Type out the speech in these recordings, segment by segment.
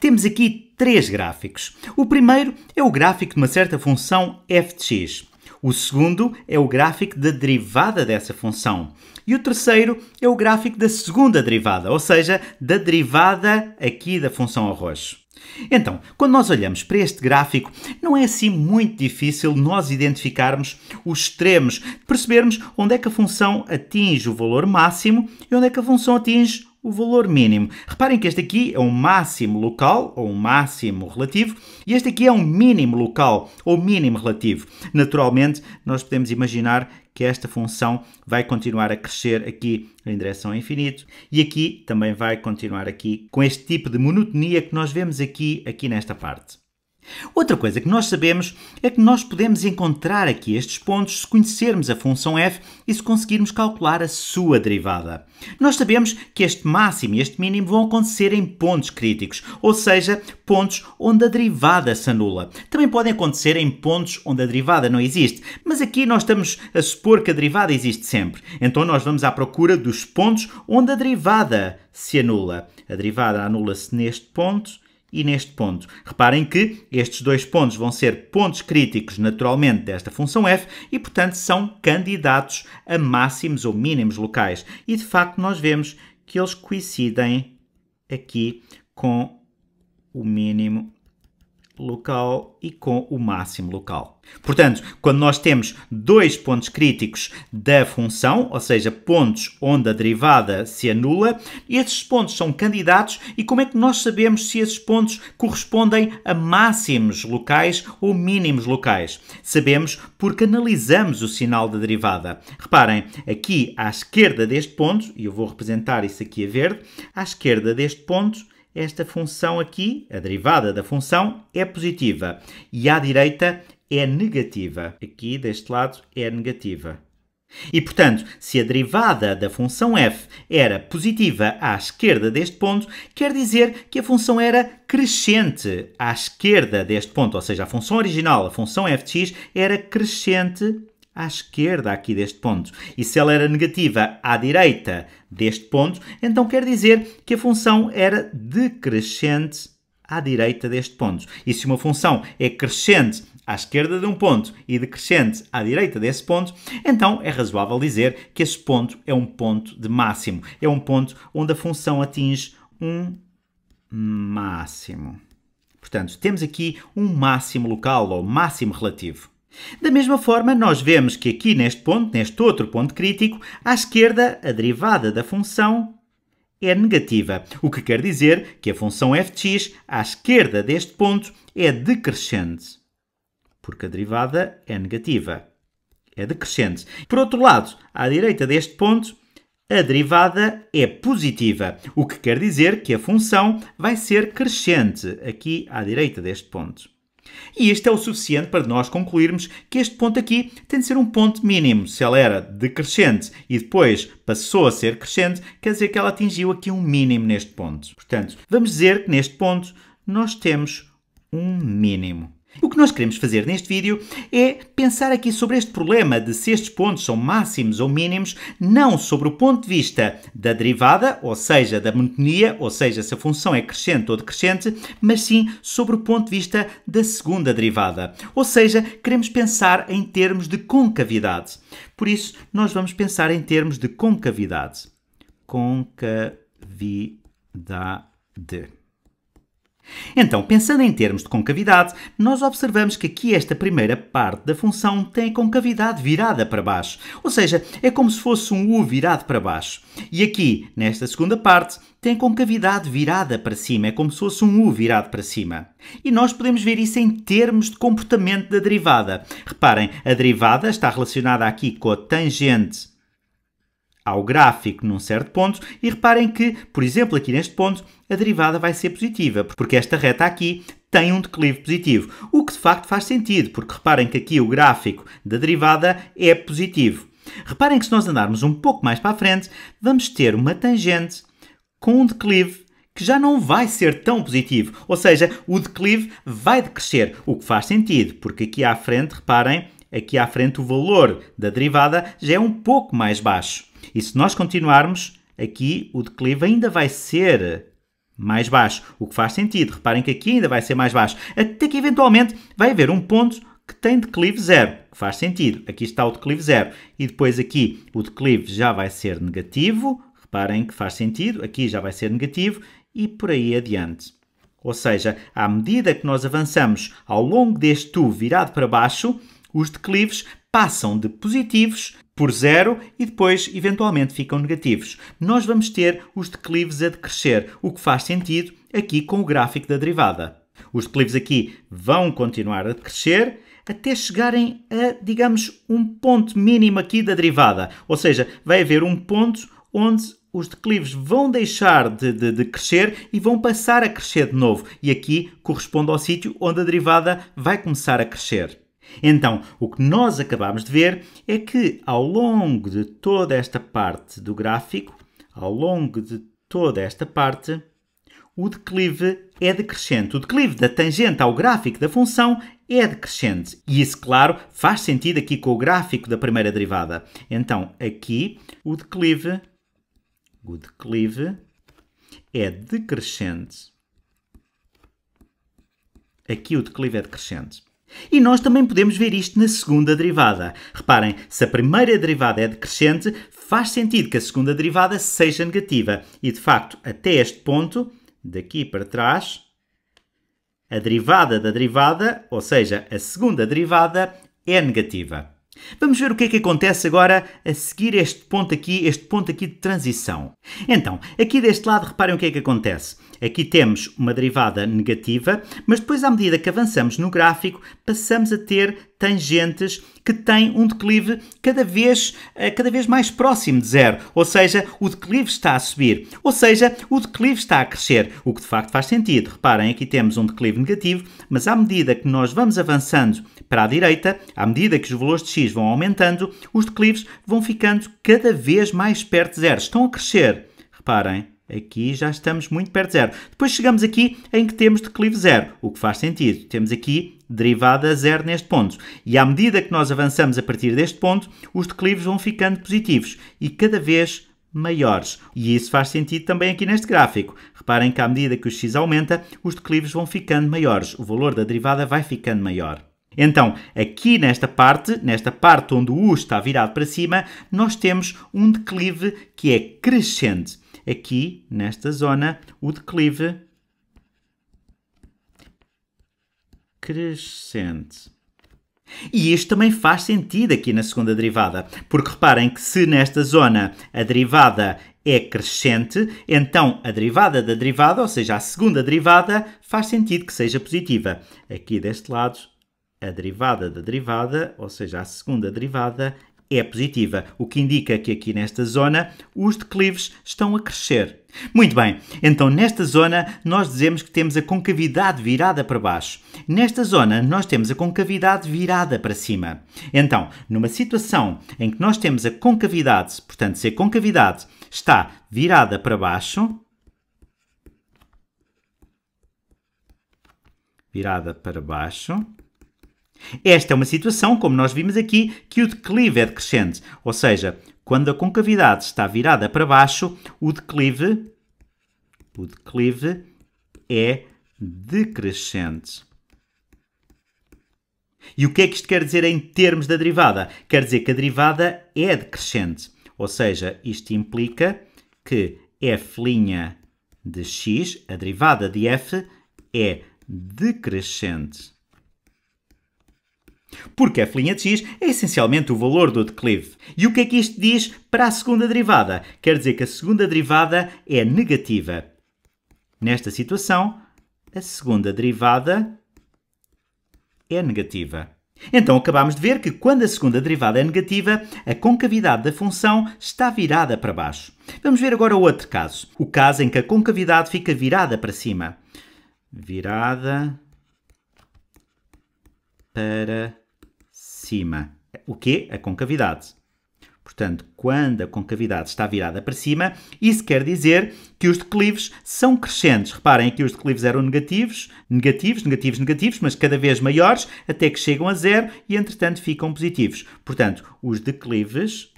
Temos aqui três gráficos. O primeiro é o gráfico de uma certa função f de x. O segundo é o gráfico da derivada dessa função. E o terceiro é o gráfico da segunda derivada, ou seja, da derivada aqui da função arroz. Então, quando nós olhamos para este gráfico, não é assim muito difícil nós identificarmos os extremos, percebermos onde é que a função atinge o valor máximo e onde é que a função atinge o valor mínimo. Reparem que este aqui é um máximo local ou um máximo relativo e este aqui é um mínimo local ou mínimo relativo. Naturalmente, nós podemos imaginar que esta função vai continuar a crescer aqui em direção ao infinito e aqui também vai continuar aqui com este tipo de monotonia que nós vemos aqui, aqui nesta parte. Outra coisa que nós sabemos é que nós podemos encontrar aqui estes pontos se conhecermos a função f e se conseguirmos calcular a sua derivada. Nós sabemos que este máximo e este mínimo vão acontecer em pontos críticos, ou seja, pontos onde a derivada se anula. Também podem acontecer em pontos onde a derivada não existe, mas aqui nós estamos a supor que a derivada existe sempre. Então nós vamos à procura dos pontos onde a derivada se anula. A derivada anula-se neste ponto e neste ponto. Reparem que estes dois pontos vão ser pontos críticos naturalmente desta função f e, portanto, são candidatos a máximos ou mínimos locais. E, de facto, nós vemos que eles coincidem aqui com o mínimo local e com o máximo local. Portanto, quando nós temos dois pontos críticos da função, ou seja, pontos onde a derivada se anula, esses pontos são candidatos e como é que nós sabemos se esses pontos correspondem a máximos locais ou mínimos locais? Sabemos porque analisamos o sinal da derivada. Reparem, aqui à esquerda deste ponto, e eu vou representar isso aqui a verde, à esquerda deste ponto esta função aqui, a derivada da função, é positiva e à direita é negativa. Aqui deste lado é negativa. E portanto, se a derivada da função f era positiva à esquerda deste ponto, quer dizer que a função era crescente à esquerda deste ponto, ou seja, a função original, a função f de x, era crescente à esquerda aqui deste ponto. E se ela era negativa à direita deste ponto, então quer dizer que a função era decrescente à direita deste ponto. E se uma função é crescente à esquerda de um ponto e decrescente à direita desse ponto, então é razoável dizer que esse ponto é um ponto de máximo. É um ponto onde a função atinge um máximo. Portanto, temos aqui um máximo local ou máximo relativo. Da mesma forma, nós vemos que aqui neste ponto, neste outro ponto crítico, à esquerda, a derivada da função é negativa, o que quer dizer que a função f à esquerda deste ponto é decrescente, porque a derivada é negativa. É decrescente. Por outro lado, à direita deste ponto, a derivada é positiva, o que quer dizer que a função vai ser crescente aqui à direita deste ponto. E este é o suficiente para nós concluirmos que este ponto aqui tem de ser um ponto mínimo. Se ela era decrescente e depois passou a ser crescente, quer dizer que ela atingiu aqui um mínimo neste ponto. Portanto, vamos dizer que neste ponto nós temos um mínimo. O que nós queremos fazer neste vídeo é pensar aqui sobre este problema de se estes pontos são máximos ou mínimos, não sobre o ponto de vista da derivada, ou seja, da monotonia, ou seja, se a função é crescente ou decrescente, mas sim sobre o ponto de vista da segunda derivada. Ou seja, queremos pensar em termos de concavidade. Por isso, nós vamos pensar em termos de concavidade. Concavidade. Então, pensando em termos de concavidade, nós observamos que aqui esta primeira parte da função tem a concavidade virada para baixo, ou seja, é como se fosse um U virado para baixo. E aqui, nesta segunda parte, tem concavidade virada para cima, é como se fosse um U virado para cima. E nós podemos ver isso em termos de comportamento da derivada. Reparem, a derivada está relacionada aqui com a tangente ao gráfico num certo ponto e reparem que, por exemplo, aqui neste ponto, a derivada vai ser positiva, porque esta reta aqui tem um declive positivo, o que de facto faz sentido, porque reparem que aqui o gráfico da derivada é positivo. Reparem que se nós andarmos um pouco mais para a frente, vamos ter uma tangente com um declive que já não vai ser tão positivo, ou seja, o declive vai decrescer, o que faz sentido, porque aqui à frente, reparem, aqui à frente o valor da derivada já é um pouco mais baixo. E se nós continuarmos aqui, o declive ainda vai ser mais baixo, o que faz sentido. Reparem que aqui ainda vai ser mais baixo, até que eventualmente vai haver um ponto que tem declive zero, que faz sentido. Aqui está o declive zero. E depois aqui o declive já vai ser negativo, reparem que faz sentido, aqui já vai ser negativo e por aí adiante. Ou seja, à medida que nós avançamos ao longo deste U virado para baixo, os declives passam de positivos por zero e depois eventualmente ficam negativos. Nós vamos ter os declives a decrescer, o que faz sentido aqui com o gráfico da derivada. Os declives aqui vão continuar a crescer até chegarem a, digamos, um ponto mínimo aqui da derivada. Ou seja, vai haver um ponto onde os declives vão deixar de, de, de, crescer e vão passar a crescer de novo. E aqui corresponde ao sítio onde a derivada vai começar a crescer. Então, o que nós acabamos de ver é que ao longo de toda esta parte do gráfico, ao longo de toda esta parte, o declive é decrescente. O declive da tangente ao gráfico da função é decrescente. E isso, claro, faz sentido aqui com o gráfico da primeira derivada. Então, aqui, o declive, o declive é decrescente. Aqui o declive é decrescente. E nós também podemos ver isto na segunda derivada. Reparem, se a primeira derivada é decrescente, faz sentido que a segunda derivada seja negativa. E de facto, até este ponto, daqui para trás, a derivada da derivada, ou seja, a segunda derivada, é negativa. Vamos ver o que é que acontece agora a seguir este ponto aqui, este ponto aqui de transição. Então, aqui deste lado, reparem o que é que acontece Aqui temos uma derivada negativa, mas depois, à medida que avançamos no gráfico, passamos a ter tangentes que têm um declive cada vez, eh, cada vez mais próximo de zero. Ou seja, o declive está a subir. Ou seja, o declive está a crescer, o que de facto faz sentido. Reparem, aqui temos um declive negativo, mas à medida que nós vamos avançando para a direita, à medida que os valores de x vão aumentando, os declives vão ficando cada vez mais perto de zero. Estão a crescer. Reparem. Aqui já estamos muito perto de zero. Depois chegamos aqui em que temos declive zero, o que faz sentido. Temos aqui derivada zero neste ponto. E à medida que nós avançamos a partir deste ponto, os declives vão ficando positivos e cada vez maiores. E isso faz sentido também aqui neste gráfico. Reparem que à medida que o x aumenta, os declives vão ficando maiores, o valor da derivada vai ficando maior. Então, aqui nesta parte, nesta parte onde o u está virado para cima, nós temos um declive que é crescente aqui nesta zona, o declive crescente. E isto também faz sentido aqui na segunda derivada, porque reparem que se nesta zona a derivada é crescente, então a derivada da derivada, ou seja, a segunda derivada, faz sentido que seja positiva. Aqui deste lado, a derivada da derivada, ou seja, a segunda derivada, é positiva, o que indica que aqui nesta zona os declives estão a crescer. Muito bem, então nesta zona nós dizemos que temos a concavidade virada para baixo. Nesta zona nós temos a concavidade virada para cima. Então, numa situação em que nós temos a concavidade, portanto, se a concavidade está virada para baixo, virada para baixo, esta é uma situação, como nós vimos aqui, que o declive é decrescente, ou seja, quando a concavidade está virada para baixo, o declive, o declive é decrescente. E o que é que isto quer dizer em termos da derivada? Quer dizer que a derivada é decrescente, ou seja, isto implica que f' de x, a derivada de f, é decrescente. Porque f' de x é essencialmente o valor do declive. E o que é que isto diz para a segunda derivada? Quer dizer que a segunda derivada é negativa. Nesta situação, a segunda derivada é negativa. Então acabamos de ver que quando a segunda derivada é negativa, a concavidade da função está virada para baixo. Vamos ver agora o outro caso, o caso em que a concavidade fica virada para cima. Virada para cima. O que A concavidade. Portanto, quando a concavidade está virada para cima, isso quer dizer que os declives são crescentes. Reparem que os declives eram negativos, negativos, negativos, negativos, mas cada vez maiores, até que chegam a zero e, entretanto, ficam positivos. Portanto, os declives,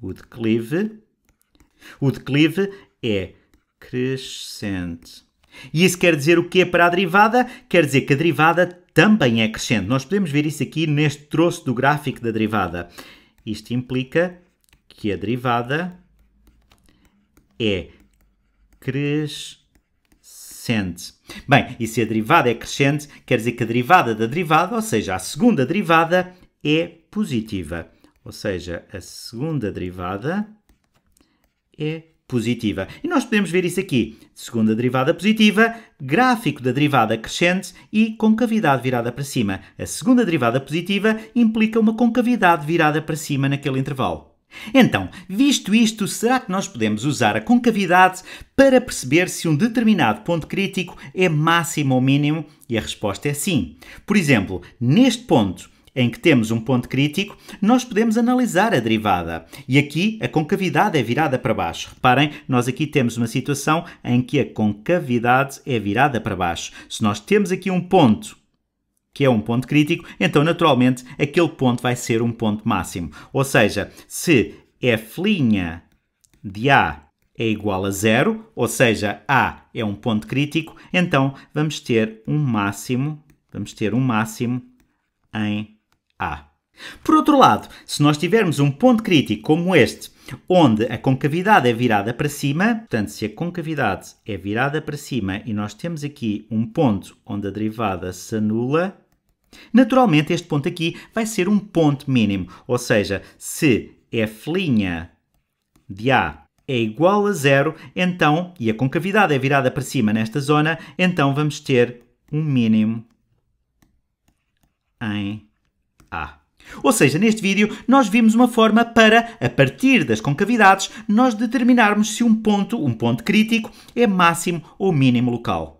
o declive, o declive é crescente. E isso quer dizer o que é para a derivada? Quer dizer que a derivada também é crescente. Nós podemos ver isso aqui neste troço do gráfico da derivada. Isto implica que a derivada é crescente. Bem, e se a derivada é crescente, quer dizer que a derivada da derivada, ou seja, a segunda derivada, é positiva. Ou seja, a segunda derivada é positiva. E nós podemos ver isso aqui. Segunda derivada positiva, gráfico da derivada crescente e concavidade virada para cima. A segunda derivada positiva implica uma concavidade virada para cima naquele intervalo. Então, visto isto, será que nós podemos usar a concavidade para perceber se um determinado ponto crítico é máximo ou mínimo? E a resposta é sim. Por exemplo, neste ponto, em que temos um ponto crítico, nós podemos analisar a derivada. E aqui a concavidade é virada para baixo. Reparem, nós aqui temos uma situação em que a concavidade é virada para baixo. Se nós temos aqui um ponto que é um ponto crítico, então naturalmente aquele ponto vai ser um ponto máximo. Ou seja, se f' de A é igual a zero, ou seja, A é um ponto crítico, então vamos ter um máximo, vamos ter um máximo em a. Por outro lado, se nós tivermos um ponto crítico como este, onde a concavidade é virada para cima, portanto, se a concavidade é virada para cima e nós temos aqui um ponto onde a derivada se anula, naturalmente este ponto aqui vai ser um ponto mínimo, ou seja, se f' de A é igual a zero, então, e a concavidade é virada para cima nesta zona, então vamos ter um mínimo em a. Ou seja, neste vídeo nós vimos uma forma para, a partir das concavidades, nós determinarmos se um ponto, um ponto crítico, é máximo ou mínimo local.